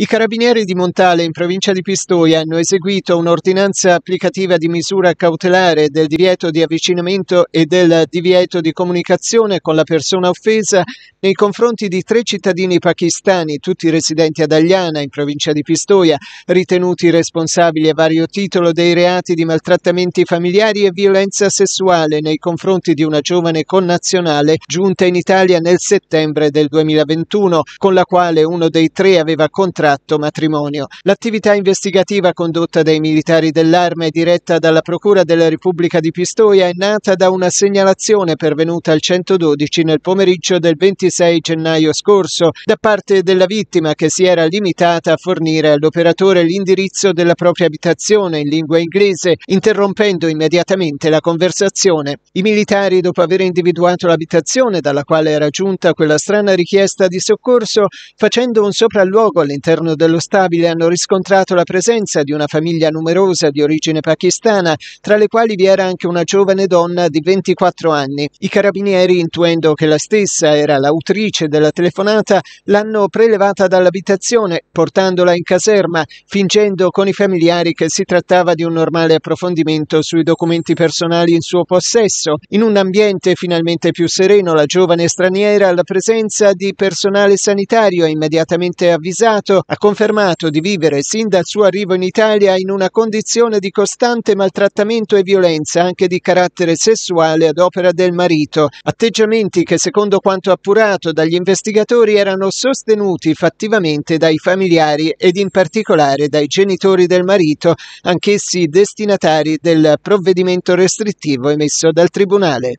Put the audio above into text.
I carabinieri di Montale in provincia di Pistoia hanno eseguito un'ordinanza applicativa di misura cautelare del divieto di avvicinamento e del divieto di comunicazione con la persona offesa nei confronti di tre cittadini pakistani, tutti residenti ad Agliana in provincia di Pistoia, ritenuti responsabili a vario titolo dei reati di maltrattamenti familiari e violenza sessuale nei confronti di una giovane connazionale giunta in Italia nel settembre del 2021, con la quale uno dei tre aveva contratto contratto matrimonio. L'attività investigativa condotta dai militari dell'arma e diretta dalla Procura della Repubblica di Pistoia è nata da una segnalazione pervenuta al 112 nel pomeriggio del 26 gennaio scorso da parte della vittima che si era limitata a fornire all'operatore l'indirizzo della propria abitazione in lingua inglese, interrompendo immediatamente la conversazione. I militari, dopo aver individuato l'abitazione dalla quale era giunta quella strana richiesta di soccorso, facendo un sopralluogo all'interno All'interno dello stabile hanno riscontrato la presenza di una famiglia numerosa di origine pakistana, tra le quali vi era anche una giovane donna di 24 anni. I carabinieri, intuendo che la stessa era l'autrice della telefonata, l'hanno prelevata dall'abitazione, portandola in caserma, fingendo con i familiari che si trattava di un normale approfondimento sui documenti personali in suo possesso. In un ambiente finalmente più sereno, la giovane straniera alla presenza di personale sanitario è immediatamente avvisato ha confermato di vivere sin dal suo arrivo in Italia in una condizione di costante maltrattamento e violenza anche di carattere sessuale ad opera del marito, atteggiamenti che secondo quanto appurato dagli investigatori erano sostenuti fattivamente dai familiari ed in particolare dai genitori del marito, anch'essi destinatari del provvedimento restrittivo emesso dal Tribunale.